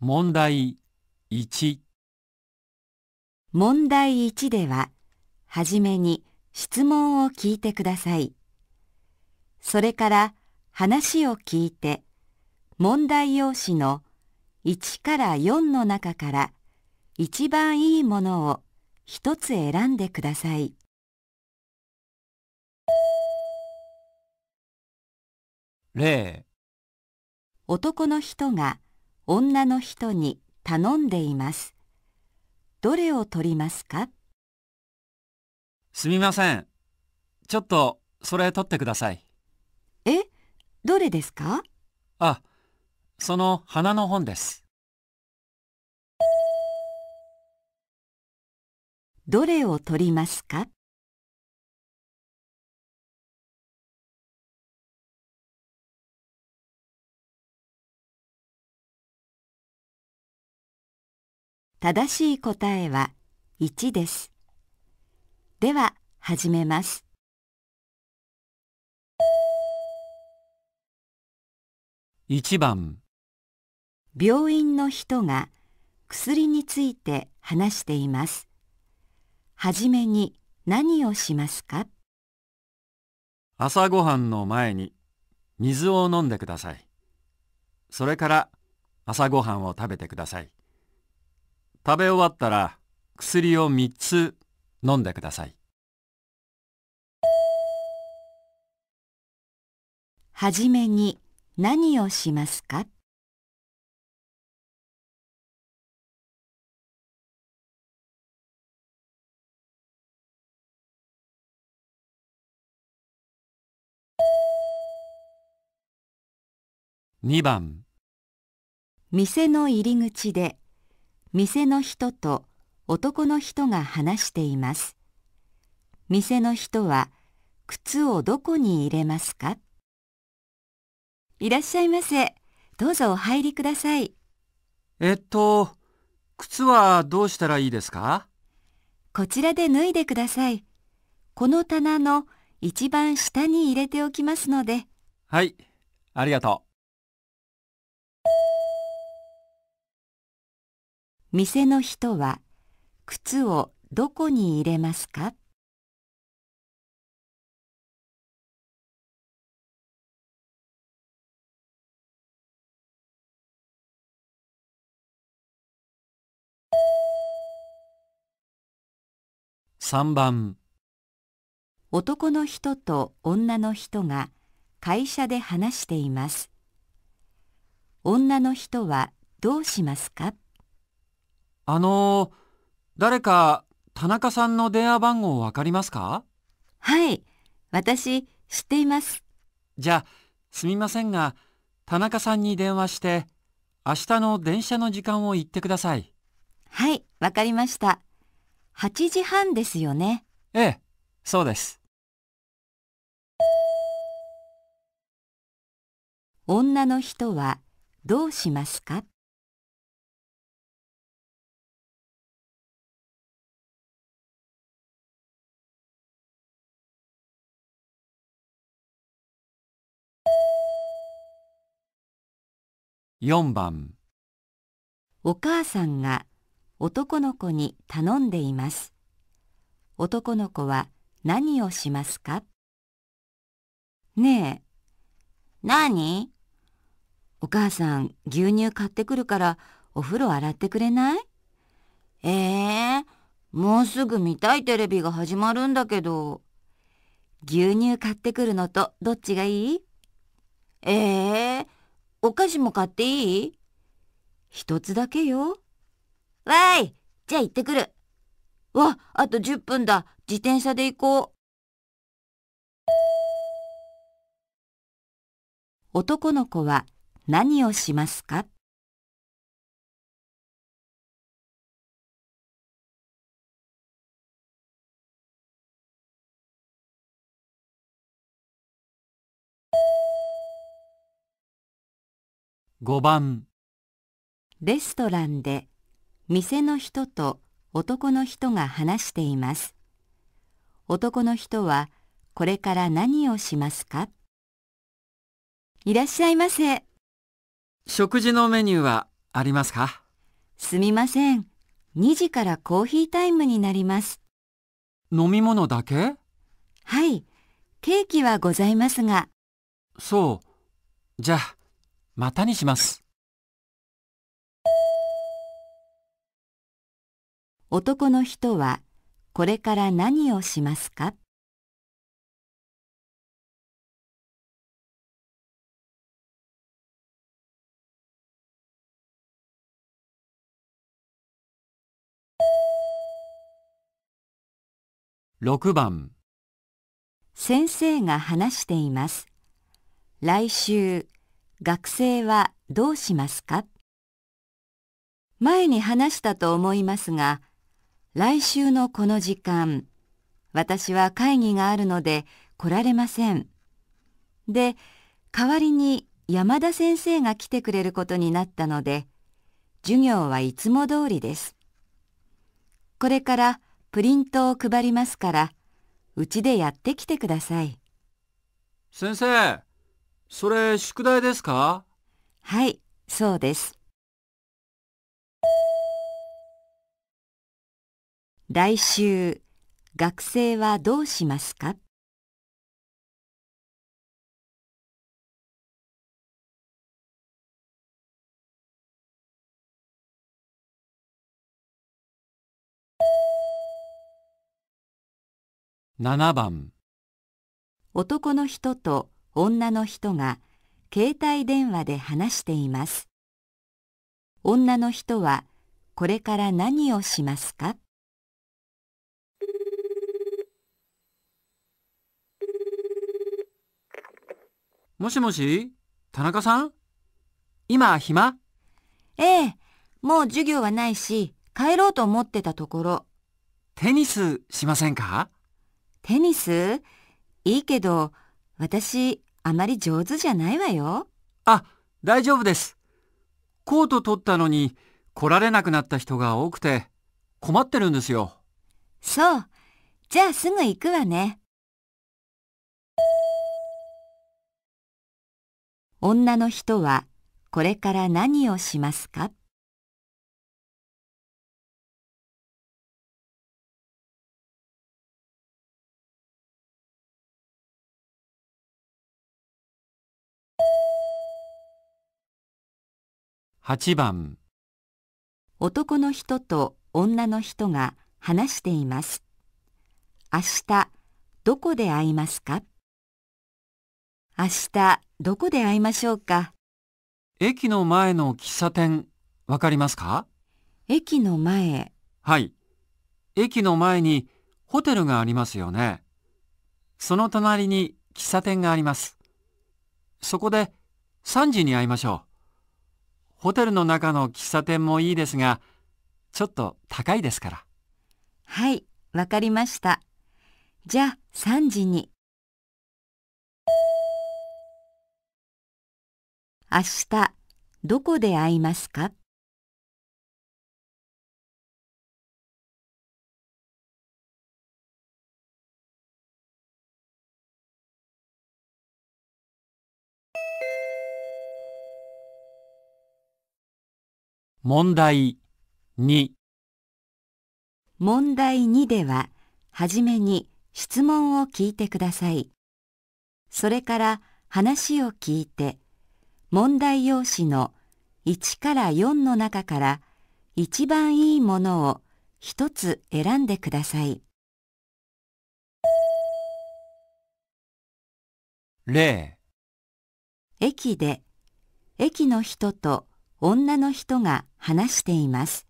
問題1問題1では、はじめに質問を聞いてください。それから話を聞いて、問題用紙の1から4の中から一番いいものを一つ選んでください。例男の人が女の人に頼んでいます。どれを取りますかすみません。ちょっと、それ取ってください。え、どれですかあ、その花の本です。どれを取りますか正しい答えは1です。では始めます。1番病院の人が薬について話しています。はじめに何をしますか朝ごはんの前に水を飲んでください。それから朝ごはんを食べてください。食べ終わったら薬を3つ飲んでください。はじめに何をしますか2番店の入り口で店の人と男の人が話しています。店の人は靴をどこに入れますかいらっしゃいませ。どうぞお入りください。えっと、靴はどうしたらいいですかこちらで脱いでください。この棚の一番下に入れておきますので。はい、ありがとう。店の人は靴をどこに入れますか3番男の人と女の人が会社で話しています。女の人はどうしますかあの誰か田中さんの電話番号わかりますかはい、私知っています。じゃあ、すみませんが、田中さんに電話して、明日の電車の時間を言ってください。はい、わかりました。8時半ですよね。ええ、そうです。女の人はどうしますか4番お母さんが男の子に頼んでいます。男の子は何をしますかねえ、何お母さん牛乳買ってくるからお風呂洗ってくれないええー、もうすぐ見たいテレビが始まるんだけど。牛乳買ってくるのとどっちがいいええーお菓子も買っていい一つだけよ。わーいじゃあ行ってくる。わ、あと10分だ。自転車で行こう。男の子は何をしますか5番レストランで店の人と男の人が話しています。男の人はこれから何をしますかいらっしゃいませ。食事のメニューはありますかすみません。2時からコーヒータイムになります。飲み物だけはい。ケーキはございますが。そう。じゃあ、またにします。男の人はこれから何をしますか6番先生が話しています。来週学生はどうしますか前に話したと思いますが、来週のこの時間、私は会議があるので来られません。で、代わりに山田先生が来てくれることになったので、授業はいつも通りです。これからプリントを配りますから、うちでやってきてください。先生それ、宿題ですかはい、そうです。来週、学生はどうしますか7番男の人と女の人が携帯電話で話しています。女の人はこれから何をしますかもしもし、田中さん今暇ええ、もう授業はないし、帰ろうと思ってたところ。テニスしませんかテニスいいけど、私、あまり上手じゃないわよ。あ、大丈夫です。コート取ったのに来られなくなった人が多くて困ってるんですよ。そう。じゃあすぐ行くわね。女の人はこれから何をしますか8番男の人と女の人が話しています。明日どこで会いますか明日どこで会いましょうか駅の前の喫茶店わかりますか駅の前はい駅の前にホテルがありますよねその隣に喫茶店がありますそこで3時に会いましょうホテルの中の喫茶店もいいですが、ちょっと高いですから。はい、わかりました。じゃあ3時に。明日、どこで会いますか問題2問題2では、はじめに質問を聞いてください。それから話を聞いて、問題用紙の1から4の中から一番いいものを一つ選んでください。例駅で駅の人と女の人が話しています。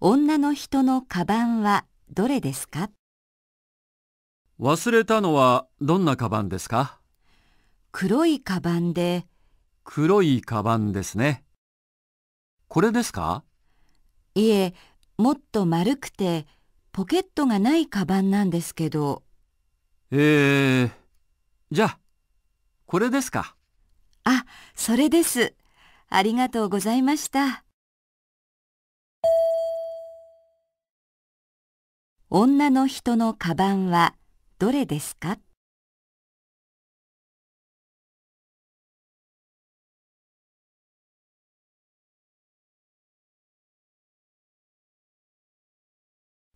女の人のカバンはどれですか忘れたのはどんなカバンですか黒いカバンで。黒いカバンですね。これですかいえ、もっと丸くてポケットがないカバンなんですけど。えー、じゃあ、これですかあ、それです。ありがとうございました。女の人のカバンはどれですか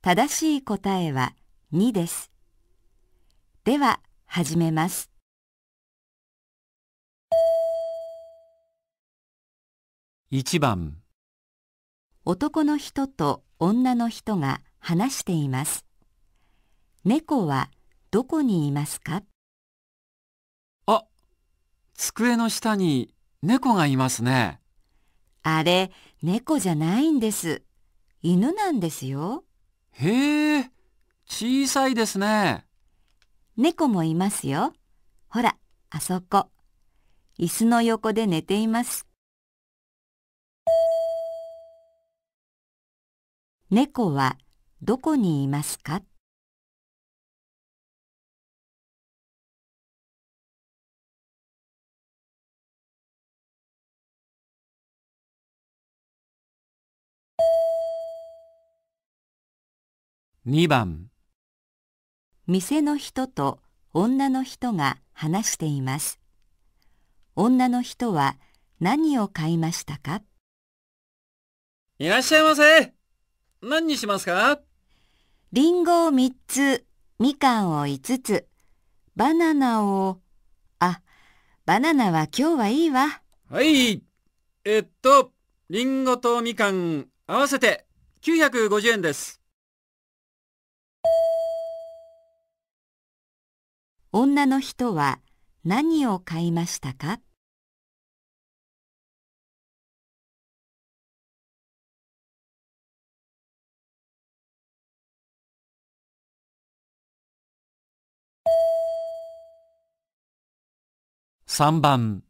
正しい答えは2です。では、始めます。1番男の人と女の人が話しています。猫はどこにいますかあ、机の下に猫がいますね。あれ、猫じゃないんです。犬なんですよ。へえ、小さいですね。猫もいますよ。ほら、あそこ。椅子の横で寝ています。猫はどこにいますか2番店の人と女の人が話しています。女の人は何を買いましたかいらっしゃいませ。何にしますかリンゴを3つ、みかんを5つ、バナナを、あ、バナナは今日はいいわ。はい。えっと、リンゴとみかん合わせて950円です。女の人は何を買いましたか3番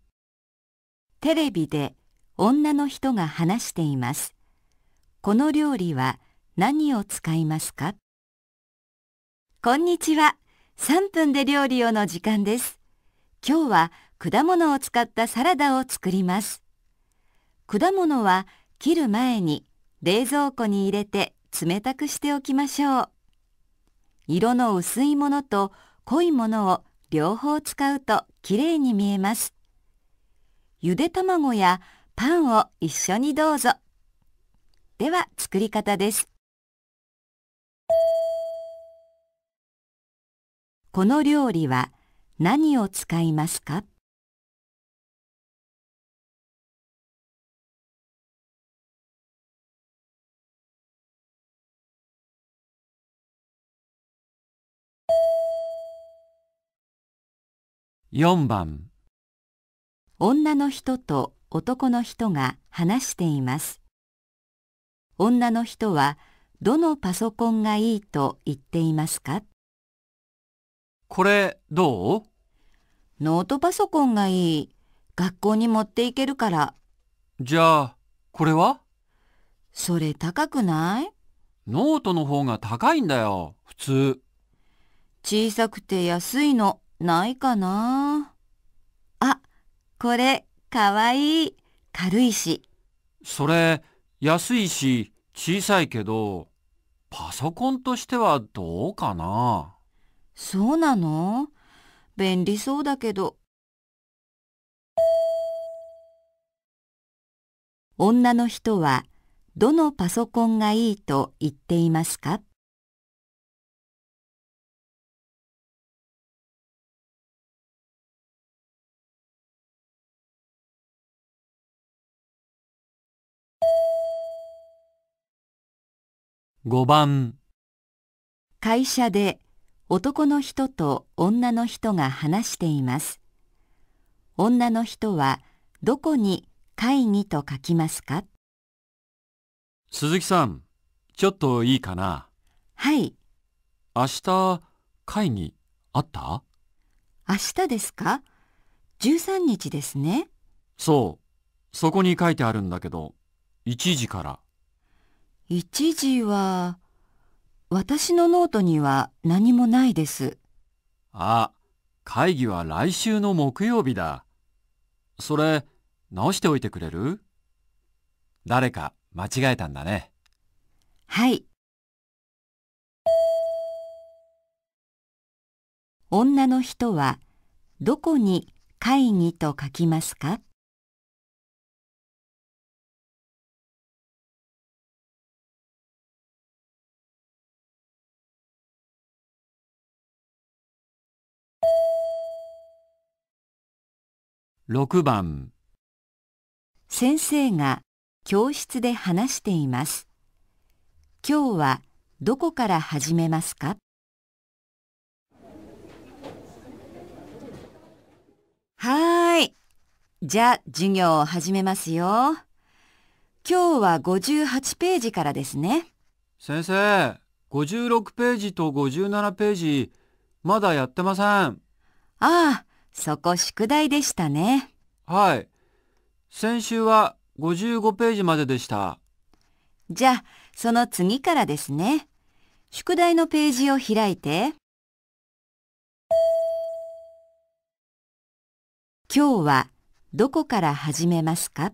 テレビで女の人が話しています。この料理は何を使いますかこんにちは。3分で料理をの時間です。今日は果物を使ったサラダを作ります。果物は切る前に冷蔵庫に入れて冷たくしておきましょう。色の薄いものと濃いものを両方使うときれいに見えます。ゆで卵やパンを一緒にどうぞ。では作り方です。この料理は何を使いますか4番女の人と男の人が話しています女の人はどのパソコンがいいと言っていますかこれどうノートパソコンがいい。学校に持っていけるから。じゃあ、これはそれ高くないノートの方が高いんだよ、普通。小さくて安いの。ないかなあ、これ、かわいい。軽いし。それ、安いし、小さいけど、パソコンとしてはどうかなそうなの便利そうだけど。女の人は、どのパソコンがいいと言っていますか5番会社で男の人と女の人が話しています。女の人はどこに会議と書きますか鈴木さん、ちょっといいかなはい。明日会議あった明日ですか ?13 日ですね。そう。そこに書いてあるんだけど、1時から。一時は、私のノートには何もないです。あ、会議は来週の木曜日だ。それ、直しておいてくれる誰か間違えたんだね。はい。女の人は、どこに会議と書きますか6番先生が教室で話しています。今日はどこから始めますかはい。じゃあ授業を始めますよ。今日は58ページからですね。先生、56ページと57ページ、まだやってません。ああ、そこ宿題でしたね。はい。先週は55ページまででした。じゃあ、その次からですね。宿題のページを開いて。今日はどこから始めますか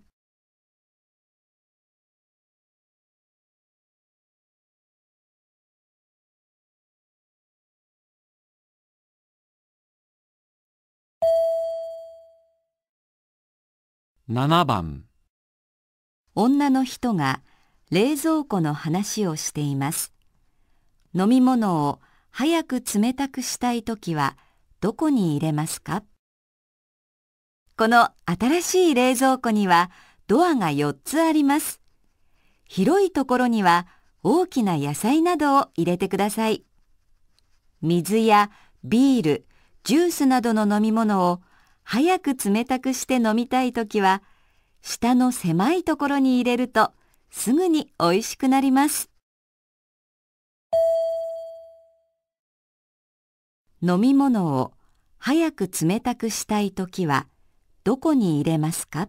7番女の人が冷蔵庫の話をしています。飲み物を早く冷たくしたいときはどこに入れますかこの新しい冷蔵庫にはドアが4つあります。広いところには大きな野菜などを入れてください。水やビール、ジュースなどの飲み物を早く冷たくして飲みたい時は、下の狭いところに入れるとすぐに美味しくなります。飲み物を早く冷たくしたい時はどこに入れますか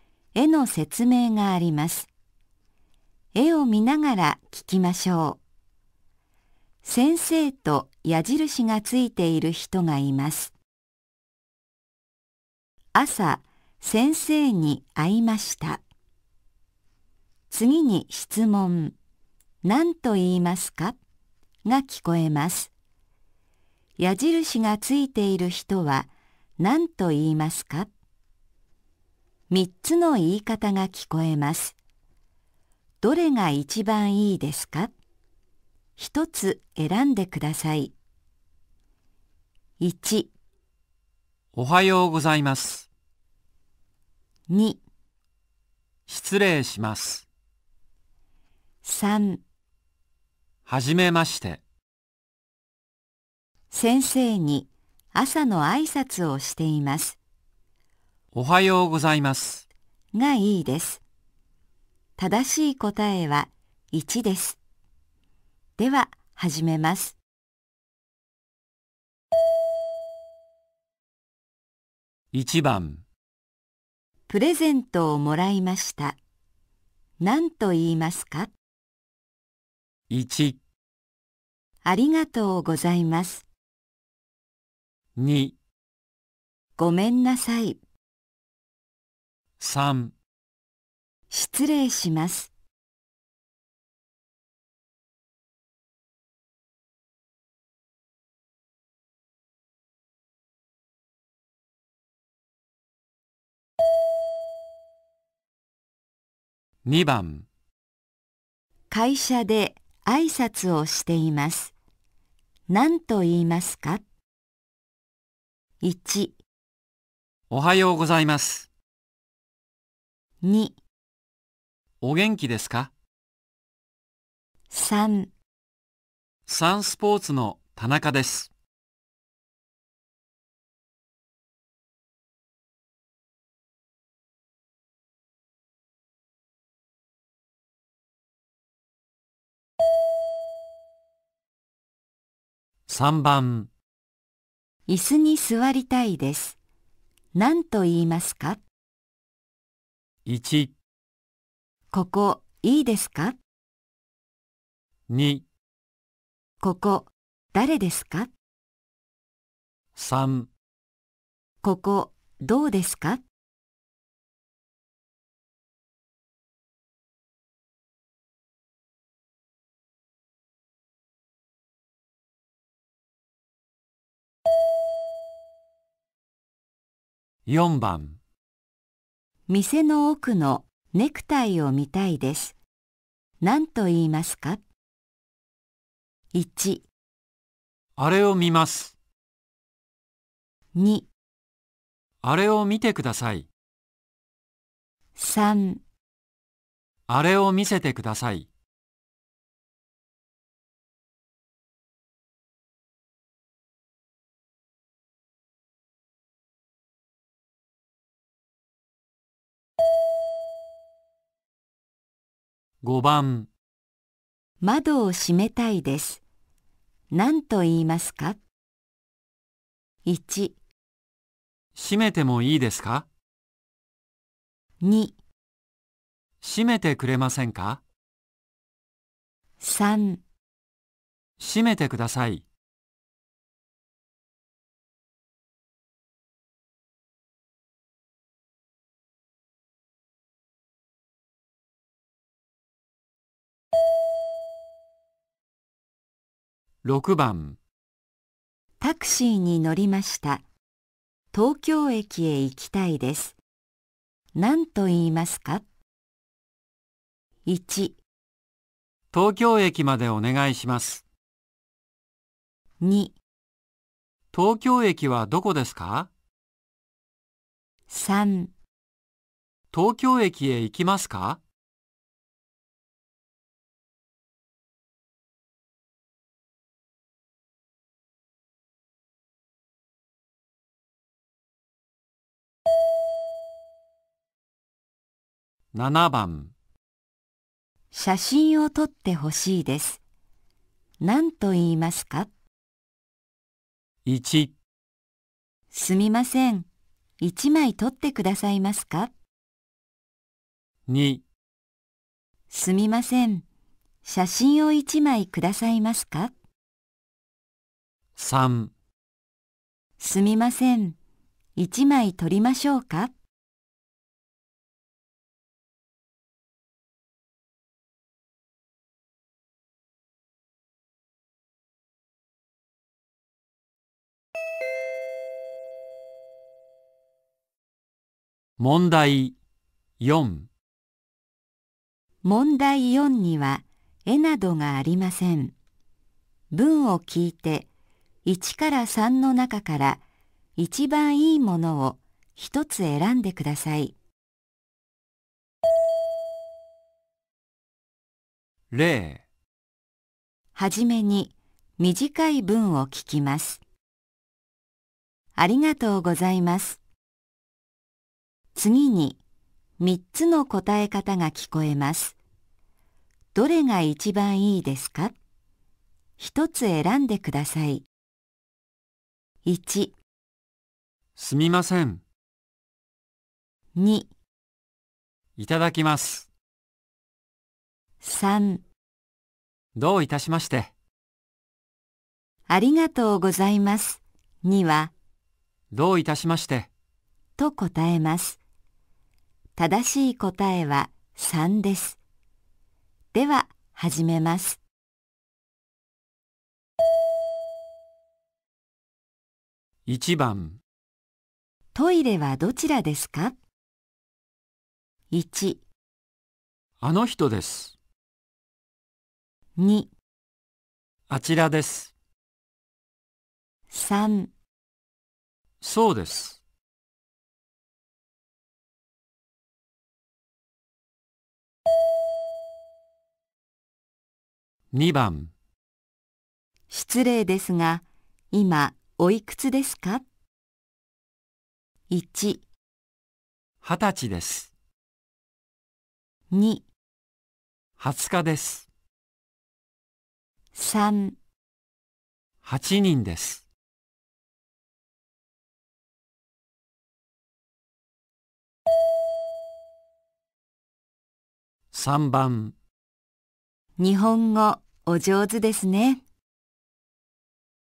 絵の説明があります。絵を見ながら聞きましょう。先生と矢印がついている人がいます。朝、先生に会いました。次に質問、何と言いますかが聞こえます。矢印がついている人は何と言いますか3つの言い方が聞こえます。どれが一番いいですか ?1 つ選んでください。1おはようございます。2失礼します。3はじめまして。先生に朝の挨拶をしています。おはようございますがいいです。正しい答えは1です。では始めます。1番プレゼントをもらいました。何と言いますか ?1 ありがとうございます。2ごめんなさい。三、失礼します。2番会社で挨拶をしています。何と言いますか ?1 おはようございます。2お元気ですか3サンスポーツの田中です。3番椅子に座りたいです。何と言いますか1ここいいですか ?2 ここ誰ですか3ここどうですか4番店の奥のネクタイを見たいです。何と言いますか ?1、あれを見ます。2、あれを見てください。3、あれを見せてください。5番窓を閉めたいです。何と言いますか ?1 閉めてもいいですか2閉めてくれませんか3閉めてください。6番タクシーに乗りました東京駅へ行きたいです何と言いますか1東京駅までお願いします2東京駅はどこですか3東京駅へ行きますか7番写真を撮ってほしいです。何と言いますか ?1 すみません。1枚撮ってくださいますか ?2 すみません。写真を1枚くださいますか ?3 すみません。1枚撮りましょうか問題4問題4には絵などがありません。文を聞いて1から3の中から一番いいものを一つ選んでください。例はじめに短い文を聞きます。ありがとうございます。次に3つの答え方が聞こえます。どれが一番いいですか一つ選んでください。1すみません。2いただきます。3どういたしまして。ありがとうございます。には、どういたしまして。と答えます。正しい答えは3です。では始めます。1番トイレはどちらですか ?1 あの人です。2あちらです。3そうです。2番失礼ですが、今おいくつですか ?1、20歳です。2、20日です。3、8人です。3番日本語お上手ですね。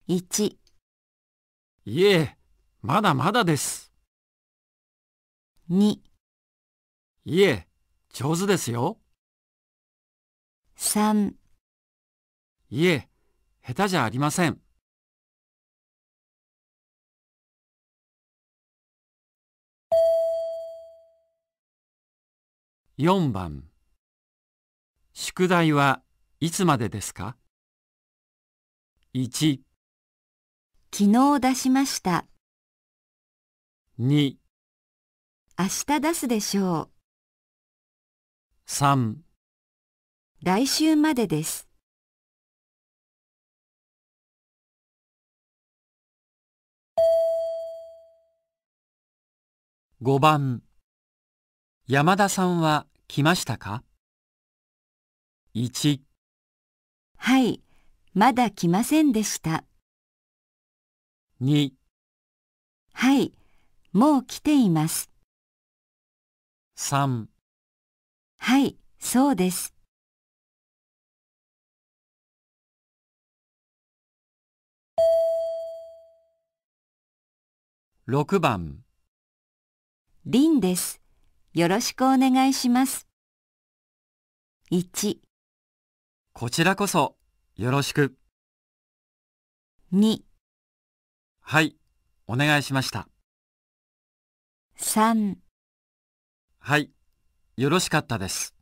1いえ、まだまだです。2いえ、上手ですよ。3いえ、下手じゃありません。4番宿題はいつまでですか ?1 昨日出しました2明日出すでしょう3来週までです5番山田さんは来ましたか1はい、まだ来ませんでした。2はい、もう来ています。3はい、そうです。6番リンです。よろしくお願いします。1こちらこそよろしく。2はい、お願いしました。3はい、よろしかったです。